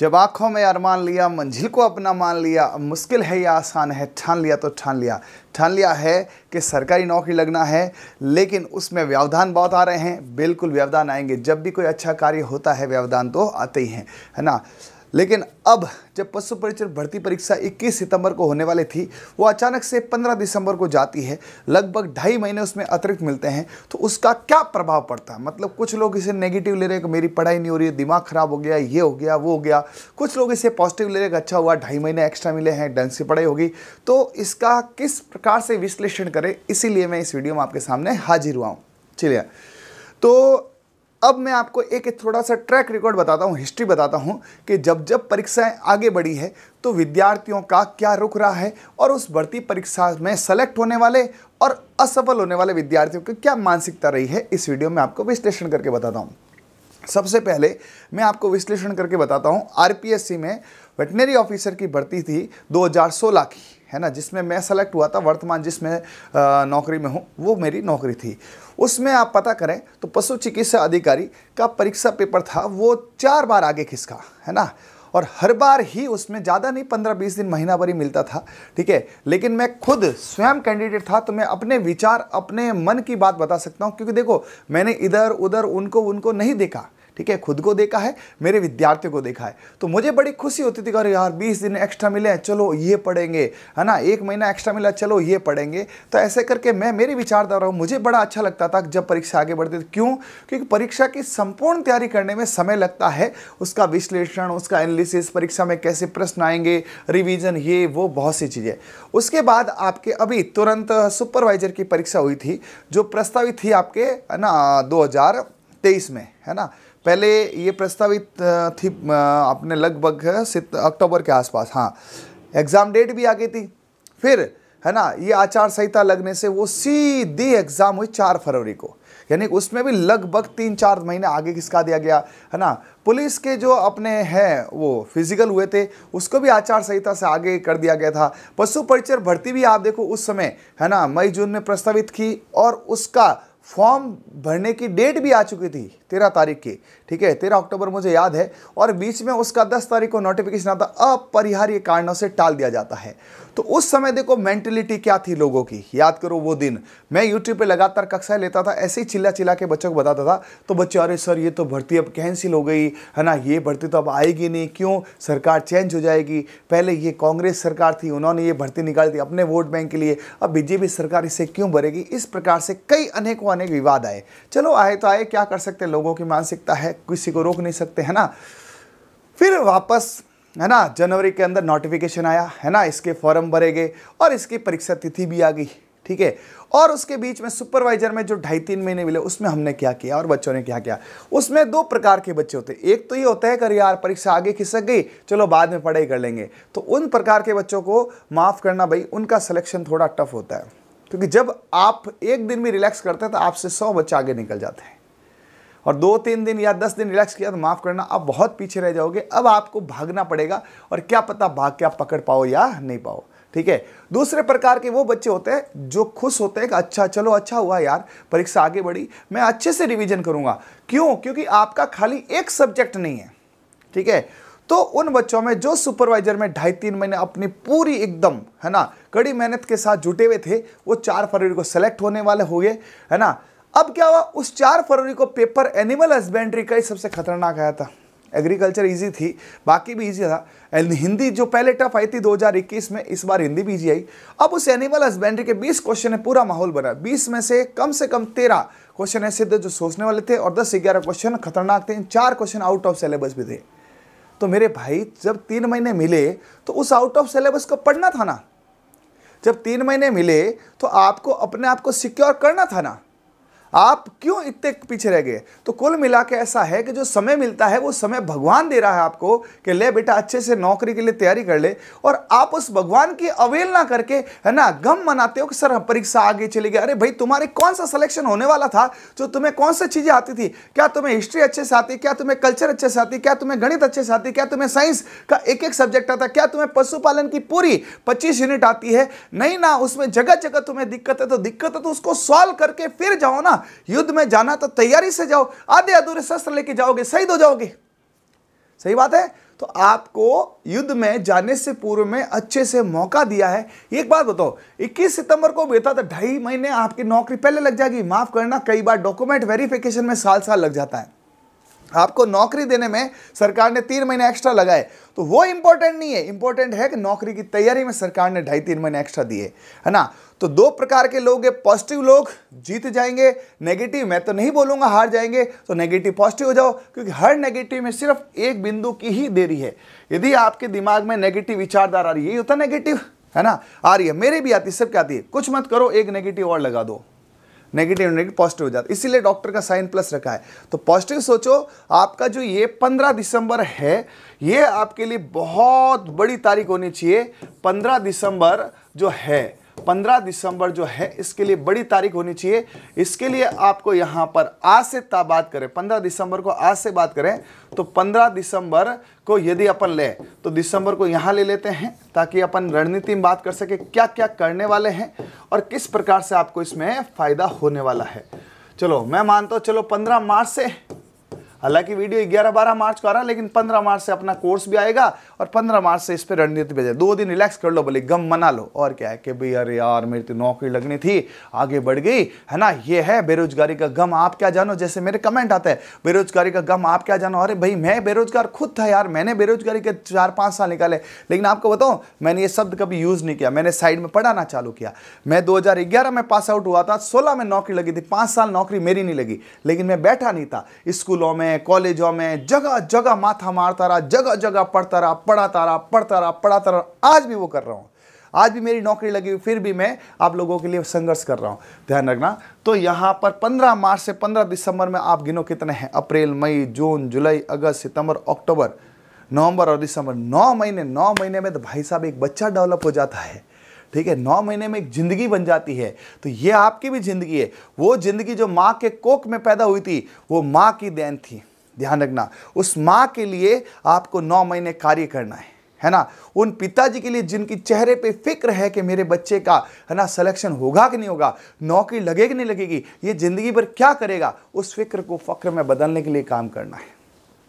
जब आँखों में अरमान लिया मंजिल को अपना मान लिया मुश्किल है या आसान है ठान लिया तो ठान लिया ठान लिया है कि सरकारी नौकरी लगना है लेकिन उसमें व्यवधान बहुत आ रहे हैं बिल्कुल व्यवधान आएंगे जब भी कोई अच्छा कार्य होता है व्यवधान तो आते ही हैं है ना लेकिन अब जब पशु परिचर भर्ती परीक्षा 21 सितंबर को होने वाली थी वो अचानक से 15 दिसंबर को जाती है लगभग ढाई महीने उसमें अतिरिक्त मिलते हैं तो उसका क्या प्रभाव पड़ता है मतलब कुछ लोग इसे नेगेटिव ले रहे हैं कि मेरी पढ़ाई नहीं हो रही है दिमाग खराब हो गया ये हो गया वो हो गया कुछ लोग इसे पॉजिटिव ले रहे हैं अच्छा हुआ ढाई महीने एक्स्ट्रा मिले हैं ढंग से पढ़ाई होगी तो इसका किस प्रकार से विश्लेषण करें इसीलिए मैं इस वीडियो में आपके सामने हाजिर हुआ हूँ चलिए तो अब मैं आपको एक थोड़ा सा ट्रैक रिकॉर्ड बताता हूँ हिस्ट्री बताता हूँ कि जब जब परीक्षाएं आगे बढ़ी है तो विद्यार्थियों का क्या रुक रहा है और उस बढ़ती परीक्षा में सेलेक्ट होने वाले और असफल होने वाले विद्यार्थियों की क्या मानसिकता रही है इस वीडियो में आपको विश्लेषण करके बताता हूँ सबसे पहले मैं आपको विश्लेषण करके बताता हूँ आरपीएससी में वेटनरी ऑफिसर की भर्ती थी 2016 की है ना जिसमें मैं सेलेक्ट हुआ था वर्तमान जिसमें नौकरी में हूँ वो मेरी नौकरी थी उसमें आप पता करें तो पशु चिकित्सा अधिकारी का परीक्षा पेपर था वो चार बार आगे खिसका है ना और हर बार ही उसमें ज़्यादा नहीं पंद्रह बीस दिन महीना भर ही मिलता था ठीक है लेकिन मैं खुद स्वयं कैंडिडेट था तो मैं अपने विचार अपने मन की बात बता सकता हूँ क्योंकि देखो मैंने इधर उधर उनको उनको नहीं देखा ठीक है खुद को देखा है मेरे विद्यार्थियों को देखा है तो मुझे बड़ी खुशी होती थी कि अरे यार बीस दिन एक्स्ट्रा मिले चलो ये पढ़ेंगे है ना एक महीना एक्स्ट्रा मिला चलो ये पढ़ेंगे तो ऐसे करके मैं मेरी विचारधारा हूँ मुझे बड़ा अच्छा लगता था जब परीक्षा आगे बढ़ती थी क्यों क्योंकि परीक्षा की संपूर्ण तैयारी करने में समय लगता है उसका विश्लेषण उसका एनालिसिस परीक्षा में कैसे प्रश्न आएंगे रिविजन ये वो बहुत सी चीज़ें उसके बाद आपके अभी तुरंत सुपरवाइजर की परीक्षा हुई थी जो प्रस्तावित थी आपके है ना दो में है ना पहले ये प्रस्तावित थी आपने लगभग अक्टूबर के आसपास हाँ एग्ज़ाम डेट भी आ गई थी फिर है ना ये आचार संहिता लगने से वो सीधी एग्ज़ाम हुई चार फरवरी को यानी उसमें भी लगभग तीन चार महीने आगे खिसका दिया गया है ना पुलिस के जो अपने हैं वो फिजिकल हुए थे उसको भी आचार संहिता से आगे कर दिया गया था पशु परिचर भर्ती भी आप देखो उस समय है ना मई जून में प्रस्तावित की और उसका फॉर्म भरने की डेट भी आ चुकी थी तेरह तारीख की ठीक है तेरह अक्टूबर मुझे याद है और बीच में उसका दस तारीख को नोटिफिकेशन आता अपरिहार्य कारणों से टाल दिया जाता है तो उस समय देखो मेंटेलिटी क्या थी लोगों की याद करो वो दिन मैं यूट्यूब पे लगातार कक्षाएं लेता था ऐसे ही चिल्ला चिल्ला के बच्चों को बताता था तो बच्चे अरे सर ये तो भर्ती अब कैंसिल हो गई है ना ये भर्ती तो अब आएगी नहीं क्यों सरकार चेंज हो जाएगी पहले ये कांग्रेस सरकार थी उन्होंने ये भर्ती निकाली थी अपने वोट बैंक के लिए अब बीजेपी सरकार इससे क्यों भरेगी इस प्रकार से कई अनेकों अनेक विवाद आए चलो आए तो आए क्या कर सकते लोगों की मानसिकता है किसी को रोक नहीं सकते है ना फिर वापस है ना जनवरी के अंदर नोटिफिकेशन आया है ना इसके फॉर्म भरे गए और इसकी परीक्षा तिथि भी आ गई ठीक है और उसके बीच में सुपरवाइजर में जो ढाई तीन महीने मिले उसमें हमने क्या किया और बच्चों ने क्या किया उसमें दो प्रकार के बच्चे होते एक तो ये होता है कर यार परीक्षा आगे खिसक गई चलो बाद में पढ़ाई कर लेंगे तो उन प्रकार के बच्चों को माफ़ करना भाई उनका सिलेक्शन थोड़ा टफ होता है क्योंकि जब आप एक दिन भी रिलैक्स करते हैं तो आपसे सौ बच्चे आगे निकल जाते हैं और दो तीन दिन या दस दिन रिलैक्स किया तो माफ़ करना आप बहुत पीछे रह जाओगे अब आपको भागना पड़ेगा और क्या पता भाग के आप पकड़ पाओ या नहीं पाओ ठीक है दूसरे प्रकार के वो बच्चे होते हैं जो खुश होते हैं कि अच्छा चलो अच्छा हुआ यार परीक्षा आगे बढ़ी मैं अच्छे से रिविजन करूँगा क्यों क्योंकि आपका खाली एक सब्जेक्ट नहीं है ठीक है तो उन बच्चों में जो सुपरवाइजर में ढाई तीन महीने अपनी पूरी एकदम है ना कड़ी मेहनत के साथ जुटे हुए थे वो चार फरवरी को सेलेक्ट होने वाले गए है ना अब क्या हुआ उस चार फरवरी को पेपर एनिमल हस्बेंड्री का ही सबसे खतरनाक आया था एग्रीकल्चर इजी थी बाकी भी इजी था हिंदी जो पहले टफ आई थी 2021 में इस बार हिंदी भी इजी आई अब उस एनिमल हस्बेंड्री के 20 क्वेश्चन ने पूरा माहौल बना 20 में से कम से कम 13 क्वेश्चन ऐसे थे जो सोचने वाले थे और 10 ग्यारह क्वेश्चन खतरनाक थे इन चार क्वेश्चन आउट ऑफ सिलेबस भी थे तो मेरे भाई जब तीन महीने मिले तो उस आउट ऑफ सिलेबस को पढ़ना था ना जब तीन महीने मिले तो आपको अपने आप को सिक्योर करना था ना आप क्यों इतने पीछे रह गए तो कुल मिला के ऐसा है कि जो समय मिलता है वो समय भगवान दे रहा है आपको कि ले बेटा अच्छे से नौकरी के लिए तैयारी कर ले और आप उस भगवान की अवेलना करके है ना गम मनाते हो कि सर परीक्षा आगे चली गई अरे भाई तुम्हारे कौन सा सिलेक्शन होने वाला था जो तुम्हें कौन सी चीज़ें आती थी क्या तुम्हें हिस्ट्री अच्छे से आती क्या तुम्हें कल्चर अच्छे से आती क्या तुम्हें गणित अच्छे से आती क्या तुम्हें साइंस का एक एक सब्जेक्ट आता क्या तुम्हें पशुपालन की पूरी पच्चीस यूनिट आती है नहीं ना उसमें जगह जगह तुम्हें दिक्कत है तो दिक्कत है तो उसको सॉल्व करके फिर जाओ ना युद्ध में जाना तो तैयारी से जाओ आधे अधूरे शस्त्र लेके जाओगे शहीद हो जाओगे सही बात है तो आपको युद्ध में जाने से पूर्व में अच्छे से मौका दिया है एक बात बताओ 21 सितंबर को बेटा तो ढाई महीने आपकी नौकरी पहले लग जाएगी माफ करना कई बार डॉक्यूमेंट वेरिफिकेशन में साल साल लग जाता है आपको नौकरी देने में सरकार ने तीन महीने एक्स्ट्रा लगाए तो वो इंपॉर्टेंट नहीं है इंपॉर्टेंट है कि नौकरी की तैयारी में सरकार ने ढाई तीन महीने एक्स्ट्रा दिए है ना तो दो प्रकार के लोग पॉजिटिव लोग जीत जाएंगे नेगेटिव मैं तो नहीं बोलूंगा हार जाएंगे तो नेगेटिव पॉजिटिव हो जाओ क्योंकि हर नेगेटिव में सिर्फ एक बिंदु की ही देरी है यदि आपके दिमाग में नेगेटिव विचारधारा आ रही है यही होता नेगेटिव है ना आ रही है मेरे भी आती है सबके आती है कुछ मत करो एक नेगेटिव और लगा दो नेगेटिव नेगेटिव पॉजिटिव हो जाता है इसीलिए डॉक्टर का साइन प्लस रखा है तो पॉजिटिव सोचो आपका जो ये पंद्रह दिसंबर है ये आपके लिए बहुत बड़ी तारीख होनी चाहिए पंद्रह दिसंबर जो है 15 दिसंबर जो है इसके लिए बड़ी तारीख होनी चाहिए इसके लिए आपको यहां पर आज से बात करें 15 दिसंबर को आज से बात करें तो 15 दिसंबर को यदि अपन ले तो दिसंबर को यहां ले लेते हैं ताकि अपन रणनीति में बात कर सके क्या क्या करने वाले हैं और किस प्रकार से आपको इसमें फ़ायदा होने वाला है चलो मैं मानता हूँ चलो पंद्रह मार्च से हालांकि वीडियो ग्यारह बारह मार्च को आ रहा है लेकिन पंद्रह मार्च से अपना कोर्स भी आएगा और पंद्रह मार्च से इस पर रणनीति भेजा दो दिन रिलैक्स कर लो बोले गम मना लो और क्या है कि भाई अरे यार मेरी तो नौकरी लगनी थी आगे बढ़ गई है ना ये है बेरोजगारी का गम आप क्या जानो जैसे मेरे कमेंट आते हैं बेरोजगारी का गम आप क्या जानो अरे भाई मैं बेरोजगार खुद था यार मैंने बेरोजगारी के चार पाँच साल निकाले लेकिन आपको बताऊँ मैंने ये शब्द कभी यूज़ नहीं किया मैंने साइड में पढ़ाना चालू किया मैं दो में पास आउट हुआ था सोलह में नौकरी लगी थी पाँच साल नौकरी मेरी नहीं लगी लेकिन मैं बैठा नहीं था स्कूलों में में कॉलेजों में जगह जगह माथा मारता रहा जगह जगह पढ़ता रहा पढ़ाता रहा पढ़ता रहा पढ़ाता रहा आज भी वो कर रहा हूँ आज भी मेरी नौकरी लगी हुई फिर भी मैं आप लोगों के लिए संघर्ष कर रहा हूँ ध्यान रखना तो यहाँ पर 15 मार्च से 15 दिसंबर में आप गिनो कितने हैं अप्रैल मई जून जुलाई अगस्त सितंबर अक्टूबर नवंबर और दिसंबर नौ महीने नौ महीने में तो भाई साहब एक बच्चा डेवलप हो जाता है ठीक है नौ महीने में एक ज़िंदगी बन जाती है तो ये आपकी भी ज़िंदगी है वो ज़िंदगी जो माँ के कोक में पैदा हुई थी वो माँ की देन थी ध्यान रखना उस माँ के लिए आपको नौ महीने कार्य करना है है ना उन पिताजी के लिए जिनकी चेहरे पे फिक्र है कि मेरे बच्चे का है ना सिलेक्शन होगा कि नहीं होगा नौकरी लगेगी कि नहीं लगेगी ये ज़िंदगी भर क्या करेगा उस फिक्र को फ़क्र में बदलने के लिए काम करना है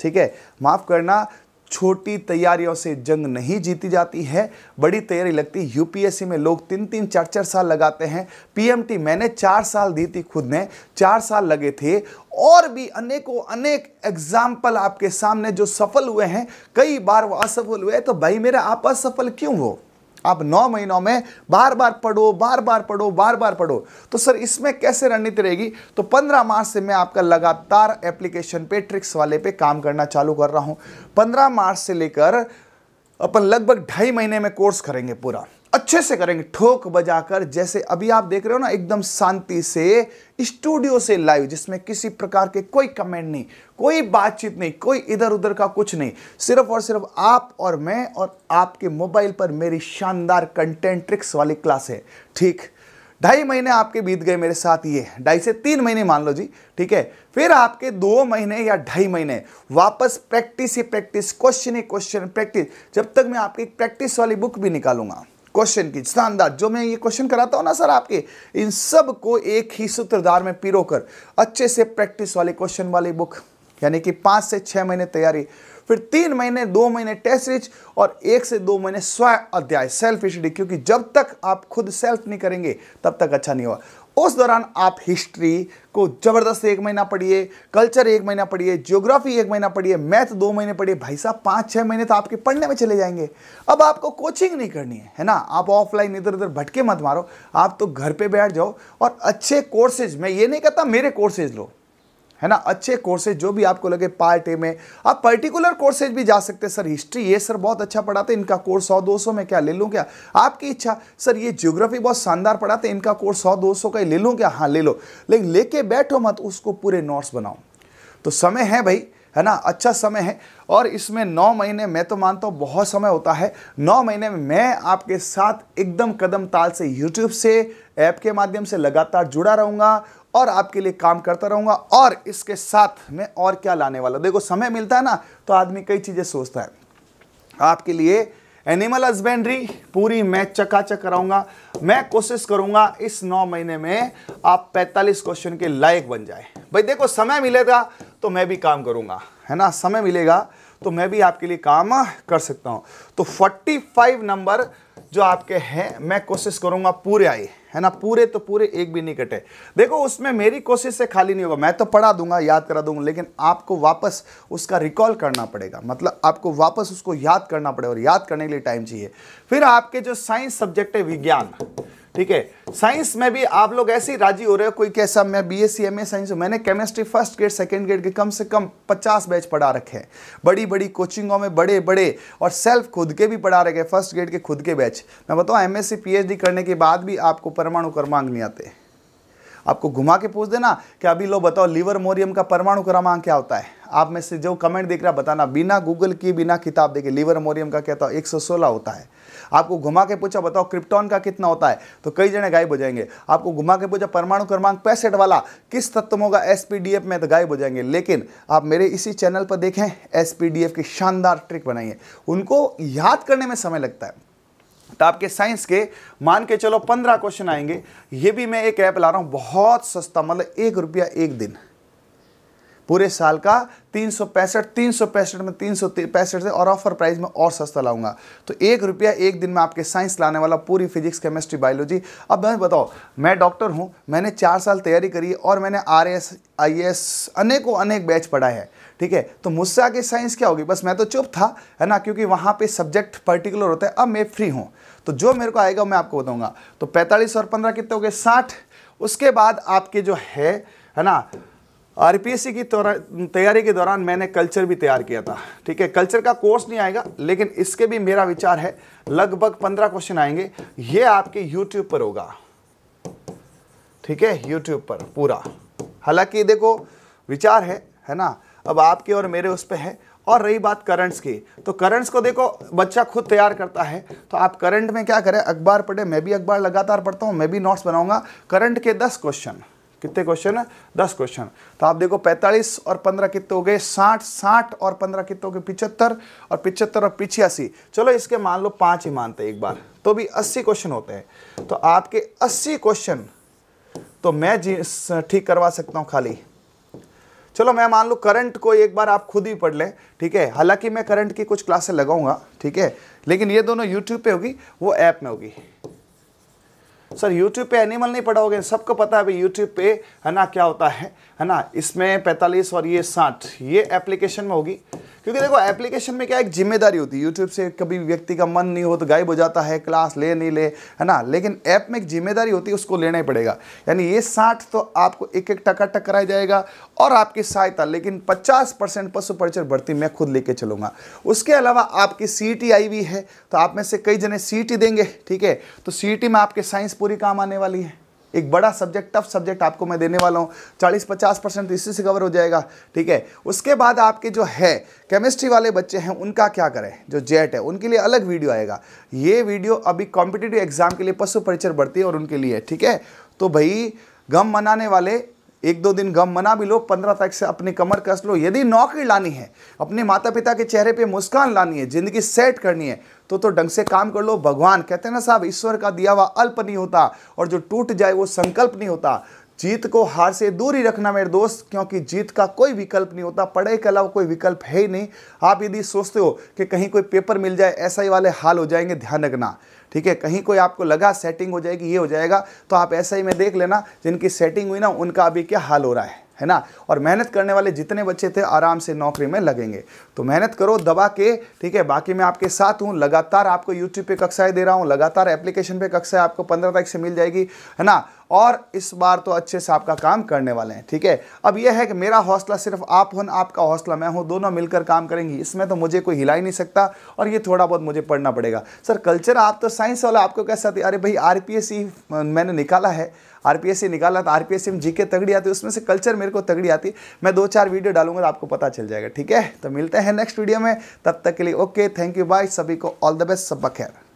ठीक है माफ़ करना छोटी तैयारियों से जंग नहीं जीती जाती है बड़ी तैयारी लगती है यूपीएससी में लोग तीन तीन चार चार साल लगाते हैं पीएमटी मैंने चार साल दी थी खुद ने चार साल लगे थे और भी अनेकों अनेक एग्जाम्पल आपके सामने जो सफल हुए हैं कई बार वो असफल हुए तो भाई मेरा आप असफल क्यों हो आप नौ महीनों में बार बार पढ़ो बार बार पढ़ो बार बार पढ़ो तो सर इसमें कैसे रणनीति रहेगी तो पंद्रह मार्च से मैं आपका लगातार एप्लीकेशन पे ट्रिक्स वाले पे काम करना चालू कर रहा हूं पंद्रह मार्च से लेकर अपन लगभग ढाई महीने में कोर्स करेंगे पूरा अच्छे से करेंगे ठोक बजाकर जैसे अभी आप देख रहे हो ना एकदम शांति से स्टूडियो से लाइव जिसमें किसी प्रकार के कोई कमेंट नहीं कोई बातचीत नहीं कोई इधर उधर का कुछ नहीं सिर्फ और सिर्फ आप और मैं और आपके मोबाइल पर मेरी शानदार कंटेंट ट्रिक्स वाली क्लास है ठीक ढाई महीने आपके बीत गए मेरे साथ ये ढाई से तीन महीने मान लो जी ठीक है फिर आपके दो महीने या ढाई महीने वापस प्रैक्टिस ही प्रैक्टिस क्वेश्चन ही क्वेश्चन प्रैक्टिस जब तक मैं आपकी प्रैक्टिस वाली बुक भी निकालूंगा क्वेश्चन की शानदार जो मैं ये क्वेश्चन कराता हूँ ना सर आपके इन सब को एक ही सूत्रधार में पिरो कर अच्छे से प्रैक्टिस वाले क्वेश्चन वाली बुक यानी कि पाँच से छः महीने तैयारी फिर तीन महीने दो महीने टेस्ट सीरीज और एक से दो महीने स्व अध्याय सेल्फ स्टडी क्योंकि जब तक आप खुद सेल्फ नहीं करेंगे तब तक अच्छा नहीं होगा उस दौरान आप हिस्ट्री को ज़बरदस्त एक महीना पढ़िए कल्चर एक महीना पढ़िए ज्योग्राफी एक महीना पढ़िए मैथ दो महीने पढ़िए भाई साहब पाँच छः महीने तो आपके पढ़ने में चले जाएंगे अब आपको कोचिंग नहीं करनी है है ना आप ऑफलाइन इधर उधर भटके मत मारो आप तो घर पे बैठ जाओ और अच्छे कोर्सेज मैं ये नहीं कहता मेरे कोर्सेज लो है ना अच्छे कोर्सेज जो भी आपको लगे पार्ट ए में आप पर्टिकुलर कोर्सेज भी जा सकते हैं सर हिस्ट्री ये सर बहुत अच्छा पढ़ाते हैं इनका कोर्स सौ दो सौ में क्या ले लूँ क्या आपकी इच्छा सर ये ज्योग्राफी बहुत शानदार पढ़ाते हैं इनका कोर्स सौ दो सौ का ले लूँ क्या हाँ ले लो लेकिन लेके बैठो मत उसको पूरे नोट्स बनाओ तो समय है भाई है ना अच्छा समय है और इसमें नौ महीने मैं तो मानता हूँ बहुत समय होता है नौ महीने में मैं आपके साथ एकदम कदम ताल से यूट्यूब से ऐप के माध्यम से लगातार जुड़ा रहूँगा और आपके लिए काम करता रहूँगा और इसके साथ मैं और क्या लाने वाला देखो समय मिलता है ना तो आदमी कई चीज़ें सोचता है आपके लिए एनिमल हस्बेंड्री पूरी मैं चकाचक कराऊंगा मैं कोशिश करूंगा इस नौ महीने में आप 45 क्वेश्चन के लायक बन जाए भाई देखो समय मिलेगा तो मैं भी काम करूंगा है ना समय मिलेगा तो मैं भी आपके लिए काम कर सकता हूं तो 45 नंबर जो आपके हैं मैं कोशिश करूंगा पूरे आए है ना पूरे तो पूरे एक भी नहीं कटे देखो उसमें मेरी कोशिश से खाली नहीं होगा मैं तो पढ़ा दूंगा याद करा दूंगा लेकिन आपको वापस उसका रिकॉल करना पड़ेगा मतलब आपको वापस उसको याद करना पड़ेगा और याद करने के लिए टाइम चाहिए फिर आपके जो साइंस सब्जेक्ट है विज्ञान ठीक है साइंस में भी आप लोग ऐसे ही राजी हो रहे हो कोई कैसा मैं B S C M A science मैंने chemistry first grade second grade के कम से कम पचास बैच पढ़ा रखे हैं बड़ी बड़ी कोचिंगों में बड़े बड़े और सेल्फ खुद के भी पढ़ा रखे फर्स्ट ग्रेड के खुद के बैच मैं बताऊँ M S C P H D करने के बाद भी आपको परमाणु क्रमांक नहीं आते हैं आपको घुमा के पूछ देना कि अभी लो बताओ लीवर मोरियम का परमाणु क्रमांक क्या होता है आप में से जो कमेंट देख रहा बताना बिना गूगल की बिना किताब देखे लीवर मोरियम का क्या है एक सौ सोलह होता है आपको घुमा के पूछा बताओ क्रिप्टॉन का कितना होता है तो कई जने गायब हो जाएंगे आपको घुमा के पूछा परमाणु क्रमांक पैंसठ वाला किस तत्व होगा एस में तो गायब हो जाएंगे लेकिन आप मेरे इसी चैनल पर देखें एस की शानदार ट्रिक बनाइए उनको याद करने में समय लगता है तो आपके साइंस के मान के चलो पंद्रह क्वेश्चन आएंगे ये भी मैं एक ऐप ला रहा हूँ बहुत सस्ता मतलब एक रुपया एक दिन पूरे साल का तीन सौ पैंसठ तीन सौ पैंसठ में तीन सौ पैंसठ से और ऑफर प्राइस में और सस्ता लाऊंगा तो एक रुपया एक दिन में आपके साइंस लाने वाला पूरी फिजिक्स केमिस्ट्री बायोलॉजी अब मैं बताओ मैं डॉक्टर हूँ मैंने चार साल तैयारी करी और मैंने आर एस आई एस अनेकों अनेक बैच पढ़ा है ठीक है तो मुझसे आगे साइंस क्या होगी बस मैं तो चुप था है ना क्योंकि वहाँ पे सब्जेक्ट पर्टिकुलर होता है अब मैं फ्री हूँ तो जो मेरे को आएगा मैं आपको बताऊँगा तो पैंतालीस और पंद्रह कितने हो गए साठ उसके बाद आपके जो है है ना आर की तैयारी के दौरान मैंने कल्चर भी तैयार किया था ठीक है कल्चर का कोर्स नहीं आएगा लेकिन इसके भी मेरा विचार है लगभग पंद्रह क्वेश्चन आएंगे ये आपके यूट्यूब पर होगा ठीक है यूट्यूब पर पूरा हालांकि देखो विचार है है ना अब आपके और मेरे उस पर है और रही बात करंट्स की तो करंट्स को देखो बच्चा खुद तैयार करता है तो आप करंट में क्या करें अखबार पढ़े मैं भी अखबार लगातार पढ़ता हूँ मैं भी नोट्स बनाऊंगा करंट के दस क्वेश्चन कितने क्वेश्चन है दस क्वेश्चन तो आप देखो पैंतालीस और पंद्रह कितने हो गए साठ साठ और पंद्रह कितने हो गए पिचहत्तर और पिचहत्तर और पिछयासी चलो इसके मान लो पाँच ही मानते एक बार तो भी अस्सी क्वेश्चन होते हैं तो आपके अस्सी क्वेश्चन तो मैं जी ठीक करवा सकता हूँ खाली चलो मैं मान लूँ करंट को एक बार आप खुद ही पढ़ लें ठीक है हालांकि मैं करंट की कुछ क्लासे लगाऊंगा ठीक है लेकिन ये दोनों यूट्यूब पे होगी वो ऐप में होगी सर यूट्यूब पे एनिमल नहीं पढ़ा होगा सबको पता है भाई यूट्यूब पे है ना क्या होता है है ना इसमें पैंतालीस और ये साठ ये एप्लीकेशन में होगी क्योंकि देखो एप्लीकेशन में क्या एक जिम्मेदारी होती है यूट्यूब से कभी व्यक्ति का मन नहीं हो तो गायब हो जाता है क्लास ले नहीं ले है ना लेकिन ऐप में एक जिम्मेदारी होती है उसको लेना ही पड़ेगा यानी ये साठ तो आपको एक एक टका टक कराया जाएगा और आपकी सहायता लेकिन पचास परसेंट पशु परिचय भर्ती मैं खुद लेके चलूंगा उसके अलावा आपकी सी आई हुई है तो आप में से कई जने सी देंगे ठीक है तो सी में आपके साइंस पूरी काम आने वाली है एक बड़ा सब्जेक्ट टफ सब्जेक्ट आपको मैं देने वाला हूँ चालीस पचास परसेंट तो इसी से कवर हो जाएगा ठीक है उसके बाद आपके जो है केमिस्ट्री वाले बच्चे हैं उनका क्या करें जो जेट है उनके लिए अलग वीडियो आएगा ये वीडियो अभी कॉम्पिटेटिव एग्जाम के लिए पशु परिचर बढ़ती है और उनके लिए ठीक है तो भाई गम मनाने वाले एक दो दिन गम मना भी लो पंद्रह तारीख से अपनी कमर कस लो यदि नौकरी लानी है अपने माता पिता के चेहरे पे मुस्कान लानी है ज़िंदगी सेट करनी है तो तो ढंग से काम कर लो भगवान कहते हैं ना साहब ईश्वर का दिया हुआ अल्प नहीं होता और जो टूट जाए वो संकल्प नहीं होता जीत को हार से दूर ही रखना मेरे दोस्त क्योंकि जीत का कोई विकल्प नहीं होता पढ़ाई के अलावा कोई विकल्प है ही नहीं आप यदि सोचते हो कि कहीं कोई पेपर मिल जाए ऐसा ही वाले हाल हो जाएंगे ध्यान रखना ठीक है कहीं कोई आपको लगा सेटिंग हो जाएगी ये हो जाएगा तो आप ऐसा ही में देख लेना जिनकी सेटिंग हुई ना उनका अभी क्या हाल हो रहा है है ना और मेहनत करने वाले जितने बच्चे थे आराम से नौकरी में लगेंगे तो मेहनत करो दबा के ठीक है बाकी मैं आपके साथ हूँ लगातार आपको यूट्यूब पे कक्षाएं दे रहा हूँ लगातार एप्लीकेशन पे कक्षाएं आपको पंद्रह तारीख से मिल जाएगी है ना और इस बार तो अच्छे से आपका काम करने वाले हैं ठीक है अब यह है कि मेरा हौसला सिर्फ आप हो आपका हौसला मैं हूँ दोनों मिलकर काम करेंगी इसमें तो मुझे कोई हिला ही नहीं सकता और ये थोड़ा बहुत मुझे पढ़ना पड़ेगा सर कल्चर आप तो साइंस वाला आपको कैसा अरे भाई आर मैंने निकाला है आर निकाला तो सी में जी के तगड़ी आती उसमें से कल्चर मेरे को तगड़ी आती मैं दो चार वीडियो डालूंगा तो आपको पता चल जाएगा ठीक है तो मिलते हैं नेक्स्ट वीडियो में तब तक के लिए ओके थैंक यू बाय सभी को ऑल द बेस्ट सब खैर